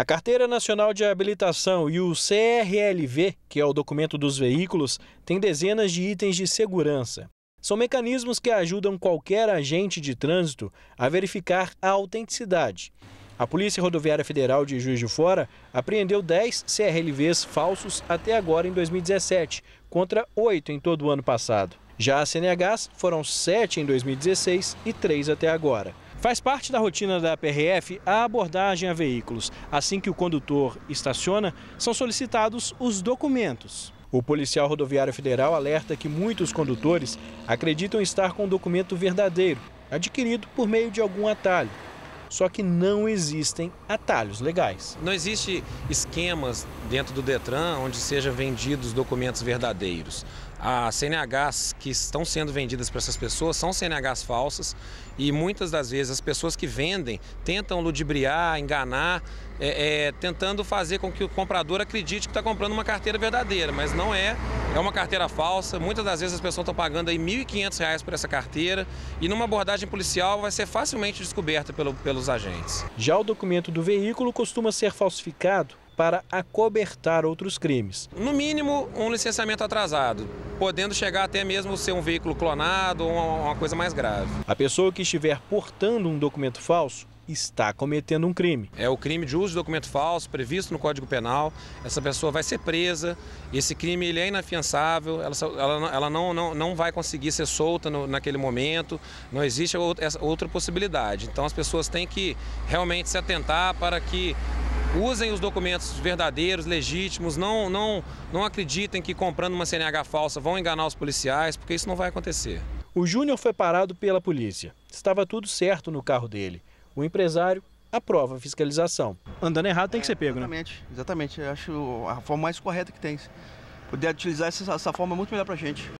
A Carteira Nacional de Habilitação e o CRLV, que é o documento dos veículos, tem dezenas de itens de segurança. São mecanismos que ajudam qualquer agente de trânsito a verificar a autenticidade. A Polícia Rodoviária Federal de Juiz de Fora apreendeu 10 CRLVs falsos até agora em 2017, contra 8 em todo o ano passado. Já a CNHs foram 7 em 2016 e 3 até agora. Faz parte da rotina da PRF a abordagem a veículos. Assim que o condutor estaciona, são solicitados os documentos. O policial rodoviário federal alerta que muitos condutores acreditam estar com o documento verdadeiro, adquirido por meio de algum atalho. Só que não existem atalhos legais. Não existe esquemas dentro do Detran onde sejam vendidos documentos verdadeiros. As CNHs que estão sendo vendidas para essas pessoas são CNHs falsas e muitas das vezes as pessoas que vendem tentam ludibriar, enganar, é, é, tentando fazer com que o comprador acredite que está comprando uma carteira verdadeira, mas não é, é uma carteira falsa. Muitas das vezes as pessoas estão pagando aí R$ 1.500 por essa carteira e numa abordagem policial vai ser facilmente descoberta pelo, pelos agentes. Já o documento do veículo costuma ser falsificado para acobertar outros crimes. No mínimo, um licenciamento atrasado, podendo chegar até mesmo ser um veículo clonado ou uma coisa mais grave. A pessoa que estiver portando um documento falso está cometendo um crime. É o crime de uso de documento falso previsto no Código Penal. Essa pessoa vai ser presa. Esse crime ele é inafiançável. Ela, ela, ela não, não, não vai conseguir ser solta no, naquele momento. Não existe outra, outra possibilidade. Então as pessoas têm que realmente se atentar para que usem os documentos verdadeiros, legítimos, não, não, não acreditem que comprando uma CNH falsa vão enganar os policiais, porque isso não vai acontecer. O Júnior foi parado pela polícia. Estava tudo certo no carro dele. O empresário aprova a fiscalização. Andando errado tem que ser pego, é, exatamente, né? Exatamente, exatamente. Acho a forma mais correta que tem. Poder utilizar essa, essa forma é muito melhor para a gente.